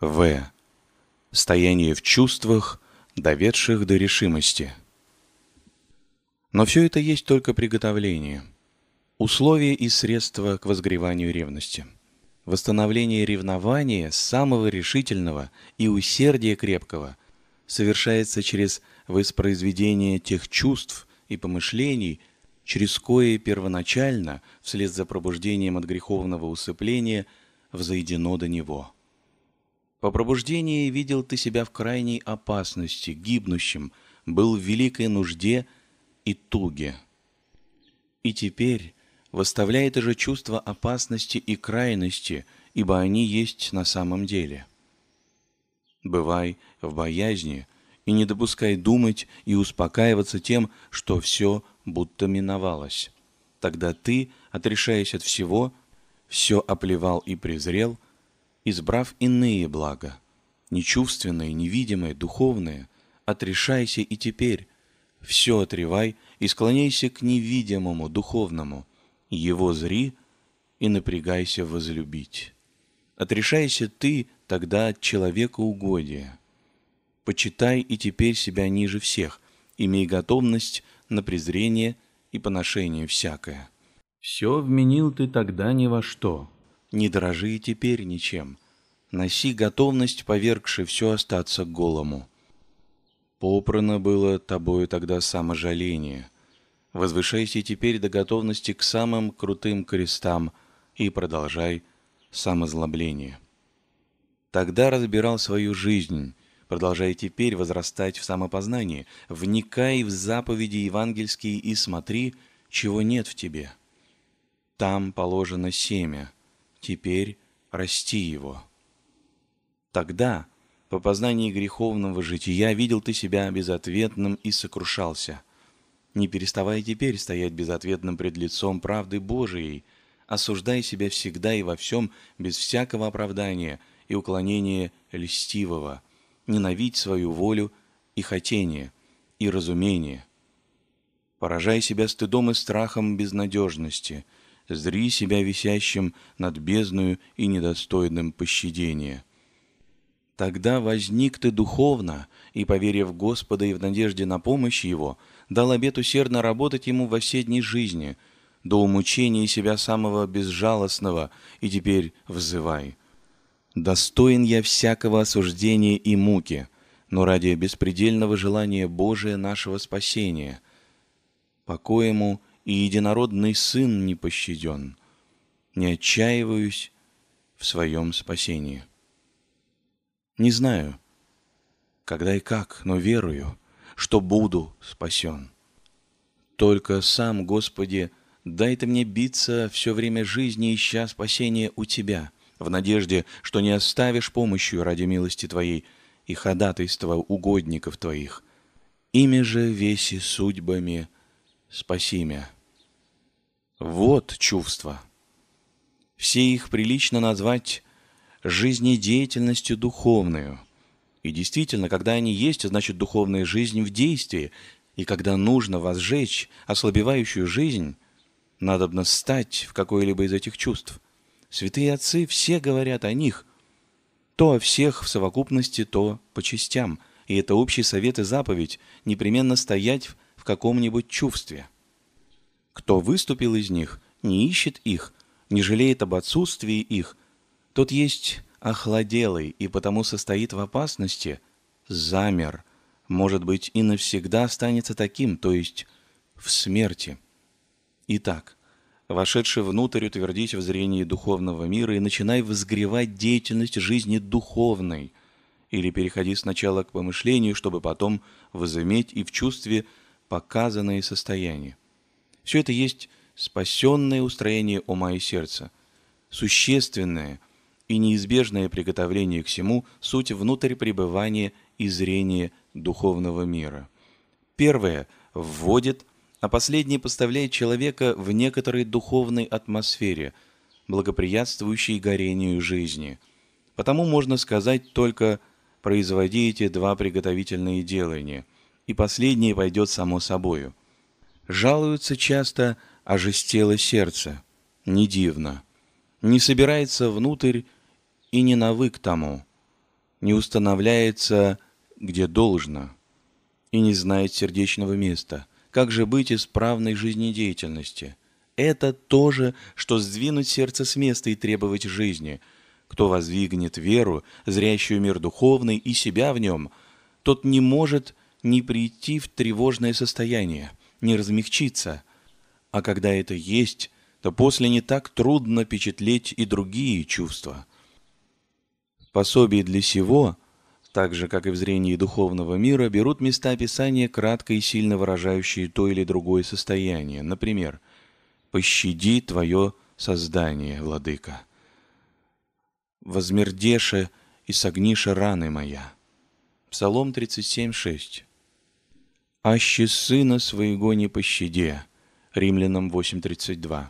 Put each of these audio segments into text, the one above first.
В. Стояние в чувствах, доведших до решимости. Но все это есть только приготовление. Условия и средства к возгреванию ревности. Восстановление ревнования самого решительного и усердия крепкого совершается через воспроизведение тех чувств и помышлений, через кое первоначально, вслед за пробуждением от греховного усыпления, взойдено до него. По пробуждении видел ты себя в крайней опасности, гибнущим, был в великой нужде и туге. И теперь восставляет же чувство опасности и крайности, ибо они есть на самом деле. Бывай в боязни и не допускай думать и успокаиваться тем, что все будто миновалось. Тогда ты, отрешаясь от всего, все оплевал и презрел – избрав иные блага, нечувственные, невидимые, духовные, отрешайся и теперь, все отревай и склоняйся к невидимому, духовному, его зри и напрягайся возлюбить. Отрешайся ты тогда от человека угодия. Почитай и теперь себя ниже всех, имей готовность на презрение и поношение всякое. Все вменил ты тогда ни во что, не дорожи и теперь ничем. Носи готовность, повергши все остаться голому. Попрано было тобою тогда саможаление. Возвышайся теперь до готовности к самым крутым крестам и продолжай самозлобление. Тогда разбирал свою жизнь, продолжая теперь возрастать в самопознании, вникай в заповеди евангельские и смотри, чего нет в тебе. Там положено семя — теперь расти его. Тогда, по познании греховного жития, видел ты себя безответным и сокрушался. Не переставай теперь стоять безответным пред лицом правды Божией, осуждай себя всегда и во всем, без всякого оправдания и уклонения льстивого, ненавидь свою волю и хотение, и разумение. Поражай себя стыдом и страхом безнадежности – зри себя висящим над бездною и недостойным пощадения. Тогда возник ты духовно, и, поверив Господа и в надежде на помощь Его, дал обет усердно работать Ему во все дни жизни, до умучения себя самого безжалостного, и теперь взывай. «Достоин я всякого осуждения и муки, но ради беспредельного желания Божия нашего спасения. Покоему и единородный Сын не пощаден. Не отчаиваюсь в своем спасении. Не знаю, когда и как, но верую, что буду спасен. Только сам, Господи, дай Ты мне биться все время жизни, ища спасения у Тебя, в надежде, что не оставишь помощью ради милости Твоей и ходатайства угодников Твоих. Ими же веси судьбами спаси меня. Вот чувства. Все их прилично назвать жизнедеятельностью духовную. И действительно, когда они есть, значит духовная жизнь в действии. И когда нужно возжечь ослабевающую жизнь, надо надобно стать в какое-либо из этих чувств. Святые отцы все говорят о них. То о всех в совокупности, то по частям. И это общий совет и заповедь – непременно стоять в каком-нибудь чувстве – кто выступил из них, не ищет их, не жалеет об отсутствии их, тот есть охладелый и потому состоит в опасности, замер, может быть, и навсегда останется таким, то есть в смерти. Итак, вошедший внутрь, утвердись в зрении духовного мира и начинай возгревать деятельность жизни духовной, или переходи сначала к помышлению, чтобы потом возыметь и в чувстве показанное состояние. Все это есть спасенное устроение ума и сердца, существенное и неизбежное приготовление к всему суть внутрь пребывания и зрения духовного мира. Первое вводит, а последнее поставляет человека в некоторой духовной атмосфере, благоприятствующей горению жизни. Потому можно сказать только «производите два приготовительные делания», и последнее пойдет само собою – Жалуются часто о ожестело сердце. Не дивно. Не собирается внутрь и не навык тому. Не устанавливается где должно. И не знает сердечного места. Как же быть исправной жизнедеятельности? Это то же, что сдвинуть сердце с места и требовать жизни. Кто воздвигнет веру, зрящую мир духовный и себя в нем, тот не может не прийти в тревожное состояние не размягчится. А когда это есть, то после не так трудно впечатлеть и другие чувства. В для сего, так же, как и в зрении духовного мира, берут места описания, кратко и сильно выражающие то или другое состояние. Например, «Пощади твое создание, владыка». «Возмердеше и согнише раны моя». Псалом 37, 6 аще сына своего не пощаде». Римлянам 8.32.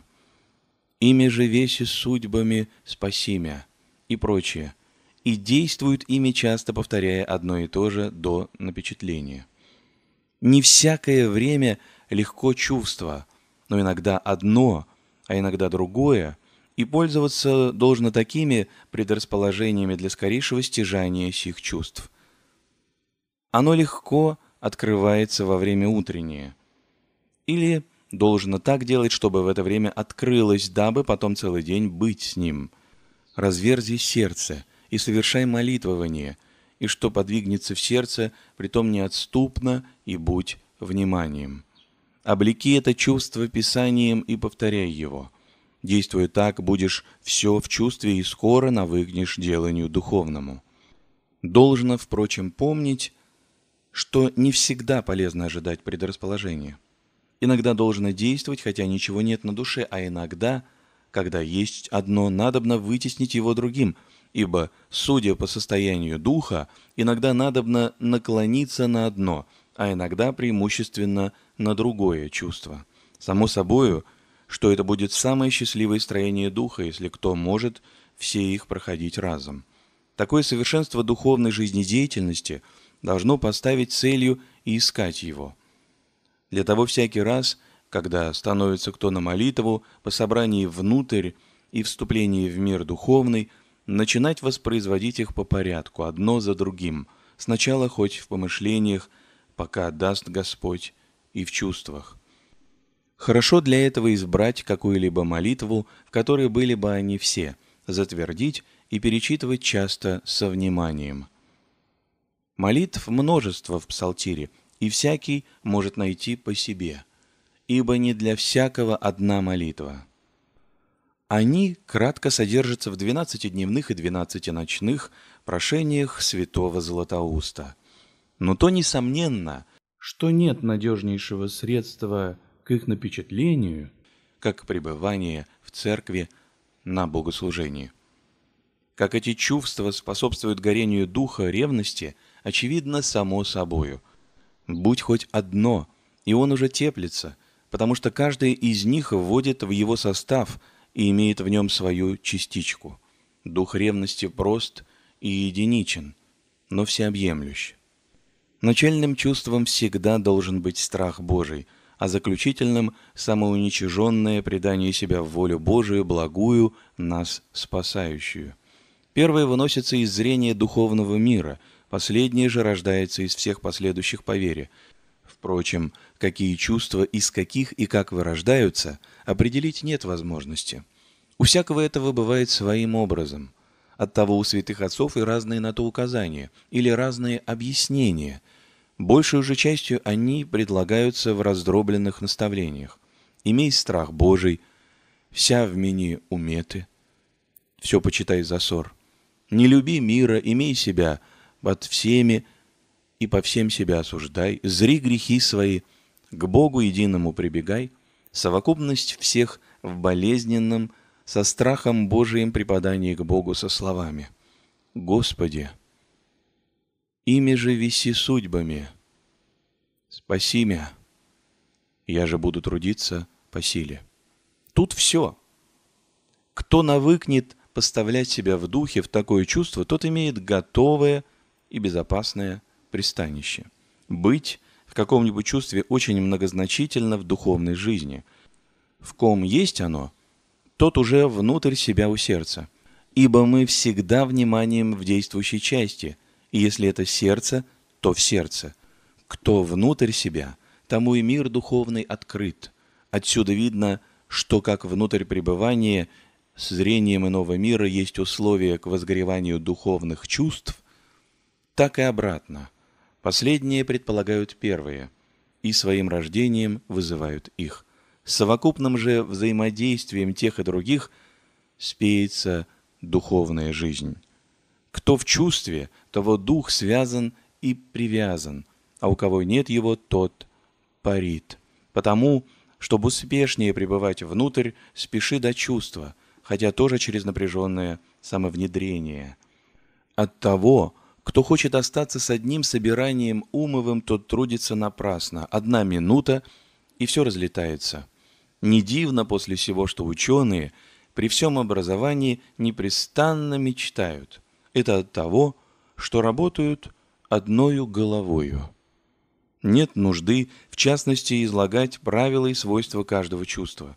«Ими же веси судьбами спасимя и прочее. И действуют ими, часто повторяя одно и то же до напечатления. Не всякое время легко чувство, но иногда одно, а иногда другое, и пользоваться должно такими предрасположениями для скорейшего стяжания сих чувств. Оно легко – открывается во время утреннее. Или должно так делать, чтобы в это время открылось, дабы потом целый день быть с ним. Разверзи сердце и совершай молитвование, и что подвигнется в сердце, притом неотступно, и будь вниманием. Облеки это чувство писанием и повторяй его. Действуя так, будешь все в чувстве и скоро навыгнешь деланию духовному. Должно, впрочем, помнить, что не всегда полезно ожидать предрасположения. Иногда должно действовать, хотя ничего нет на душе, а иногда, когда есть одно, надобно вытеснить его другим, ибо, судя по состоянию духа, иногда надобно наклониться на одно, а иногда преимущественно на другое чувство. Само собою, что это будет самое счастливое строение духа, если кто может все их проходить разом. Такое совершенство духовной жизнедеятельности – должно поставить целью и искать его. Для того всякий раз, когда становится кто на молитву, по собрании внутрь и вступлении в мир духовный, начинать воспроизводить их по порядку, одно за другим, сначала хоть в помышлениях, пока даст Господь, и в чувствах. Хорошо для этого избрать какую-либо молитву, в которой были бы они все, затвердить и перечитывать часто со вниманием – Молитв множество в Псалтире, и всякий может найти по себе, ибо не для всякого одна молитва. Они кратко содержатся в 12-дневных и 12-ночных прошениях святого Золотоуста. Но то несомненно, что нет надежнейшего средства к их напечатлению, как пребывание в церкви на богослужении. Как эти чувства способствуют горению духа ревности – очевидно, само собою. Будь хоть одно, и он уже теплится, потому что каждая из них вводит в его состав и имеет в нем свою частичку. Дух ревности прост и единичен, но всеобъемлющ. Начальным чувством всегда должен быть страх Божий, а заключительным – самоуничиженное предание себя в волю Божию, благую, нас спасающую. Первое выносится из зрения духовного мира – Последнее же рождается из всех последующих по вере. Впрочем, какие чувства, из каких и как вырождаются, определить нет возможности. У всякого этого бывает своим образом. От того у святых отцов и разные на то указания, или разные объяснения. Большей же частью они предлагаются в раздробленных наставлениях. «Имей страх Божий», «Вся в мини уметы», «Все почитай засор, «Не люби мира, имей себя», от всеми и по всем себя осуждай, зри грехи свои, к Богу единому прибегай, совокупность всех в болезненном, со страхом Божиим преподании к Богу со словами «Господи, ими же виси судьбами, спаси меня, я же буду трудиться по силе». Тут все. Кто навыкнет поставлять себя в духе в такое чувство, тот имеет готовое и безопасное пристанище. Быть в каком-нибудь чувстве очень многозначительно в духовной жизни. В ком есть оно, тот уже внутрь себя у сердца. Ибо мы всегда вниманием в действующей части, и если это сердце, то в сердце. Кто внутрь себя, тому и мир духовный открыт. Отсюда видно, что как внутрь пребывания с зрением иного мира есть условия к возгореванию духовных чувств, так и обратно. Последние предполагают первые и своим рождением вызывают их. С совокупным же взаимодействием тех и других спеется духовная жизнь. Кто в чувстве, того дух связан и привязан, а у кого нет его, тот парит. Потому, чтобы успешнее пребывать внутрь, спеши до чувства, хотя тоже через напряженное самовнедрение. От того, кто хочет остаться с одним собиранием умовым, тот трудится напрасно. Одна минута, и все разлетается. Не дивно после всего, что ученые при всем образовании непрестанно мечтают. Это от того, что работают одною головою. Нет нужды, в частности, излагать правила и свойства каждого чувства.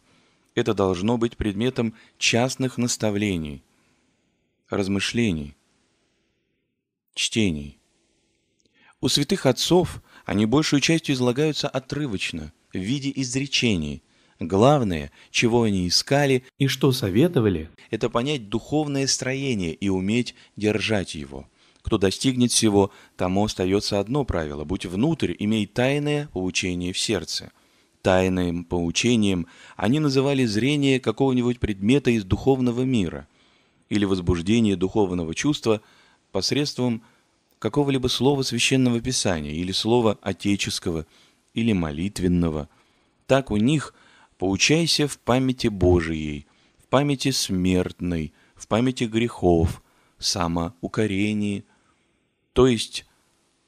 Это должно быть предметом частных наставлений, размышлений – чтений. У святых отцов они большую частью излагаются отрывочно, в виде изречений. Главное, чего они искали и что советовали, это понять духовное строение и уметь держать его. Кто достигнет всего, тому остается одно правило – будь внутрь, имей тайное поучение в сердце – тайным поучением, они называли зрение какого-нибудь предмета из духовного мира или возбуждение духовного чувства – посредством какого-либо слова священного писания или слова отеческого или молитвенного. Так у них поучайся в памяти Божией, в памяти смертной, в памяти грехов, самоукорении. То есть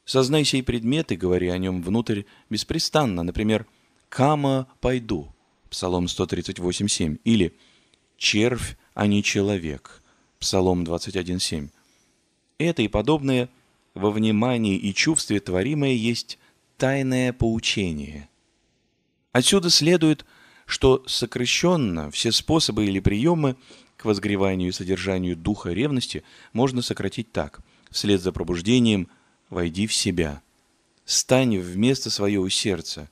сознай сей предмет и говори о нем внутрь беспрестанно, например, «Кама пойду» Псалом 138.7 или «Червь, а не человек» Псалом 21.7. Это и подобное во внимании и чувстве творимое есть тайное поучение. Отсюда следует, что сокращенно все способы или приемы к возгреванию и содержанию духа ревности можно сократить так. Вслед за пробуждением «войди в себя», «стань вместо своего сердца»,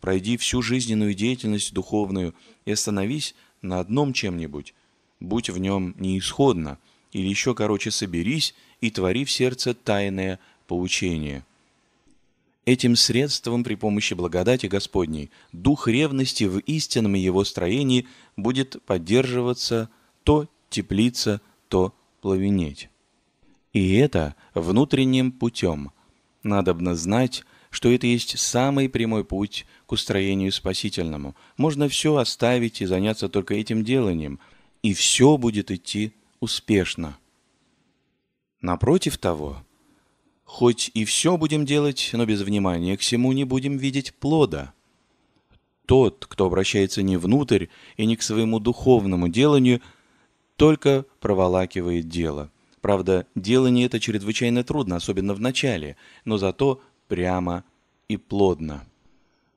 «пройди всю жизненную деятельность духовную и остановись на одном чем-нибудь, будь в нем неисходно», или еще короче «соберись» и «твори в сердце тайное поучение». Этим средством при помощи благодати Господней дух ревности в истинном его строении будет поддерживаться то теплиться, то плавенеть. И это внутренним путем. Надобно знать, что это есть самый прямой путь к устроению спасительному. Можно все оставить и заняться только этим деланием, и все будет идти успешно. Напротив того, хоть и все будем делать, но без внимания к всему не будем видеть плода. Тот, кто обращается не внутрь и не к своему духовному деланию, только проволакивает дело. Правда, делание это чрезвычайно трудно, особенно в начале, но зато прямо и плодно.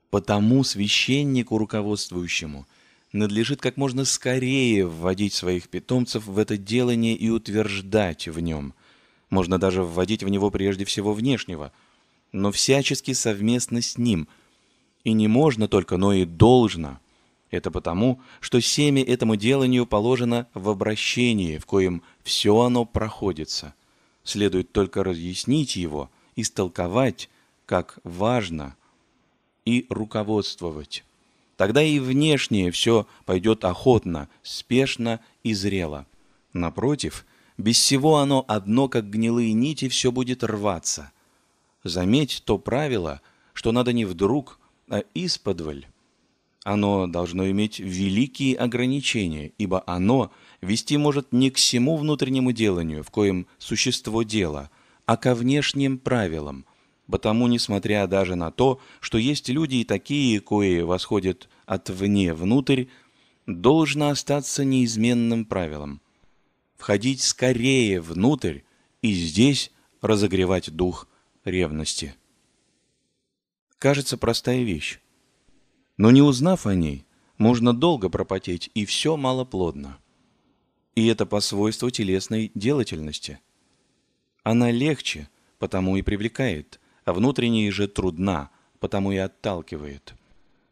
Потому священнику руководствующему – надлежит как можно скорее вводить своих питомцев в это делание и утверждать в нем. Можно даже вводить в него прежде всего внешнего, но всячески совместно с ним. И не можно только, но и должно. Это потому, что семя этому деланию положено в обращении, в коем все оно проходится. Следует только разъяснить его, истолковать, как важно, и руководствовать. Тогда и внешнее все пойдет охотно, спешно и зрело. Напротив, без всего оно одно, как гнилые нити, все будет рваться. Заметь то правило, что надо не вдруг, а исподволь. Оно должно иметь великие ограничения, ибо оно вести может не к всему внутреннему деланию, в коем существо дела, а ко внешним правилам, Потому, несмотря даже на то, что есть люди и такие, кои восходят от вне внутрь, должно остаться неизменным правилом. Входить скорее внутрь и здесь разогревать дух ревности. Кажется, простая вещь. Но не узнав о ней, можно долго пропотеть, и все малоплодно. И это по свойству телесной делательности. Она легче, потому и привлекает – а внутренняя же трудна, потому и отталкивает.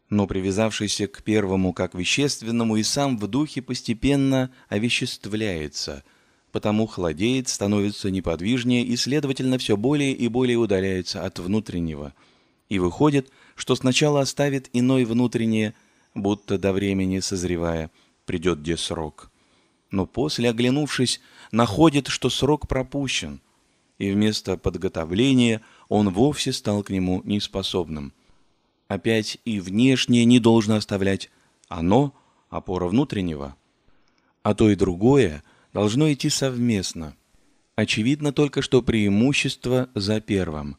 Но привязавшийся к первому как вещественному и сам в духе постепенно овеществляется, потому холодеет, становится неподвижнее и, следовательно, все более и более удаляется от внутреннего. И выходит, что сначала оставит иной внутреннее, будто до времени созревая, придет где срок. Но после, оглянувшись, находит, что срок пропущен, и вместо подготовления – он вовсе стал к нему неспособным. Опять и внешнее не должно оставлять оно опора внутреннего, а то и другое должно идти совместно. Очевидно только, что преимущество за первым.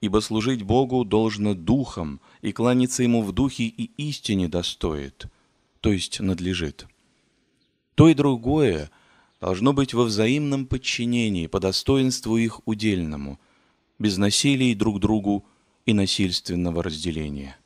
Ибо служить Богу должно духом, и кланяться ему в духе и истине достоит, то есть надлежит. То и другое должно быть во взаимном подчинении по достоинству их удельному – без насилий друг другу и насильственного разделения.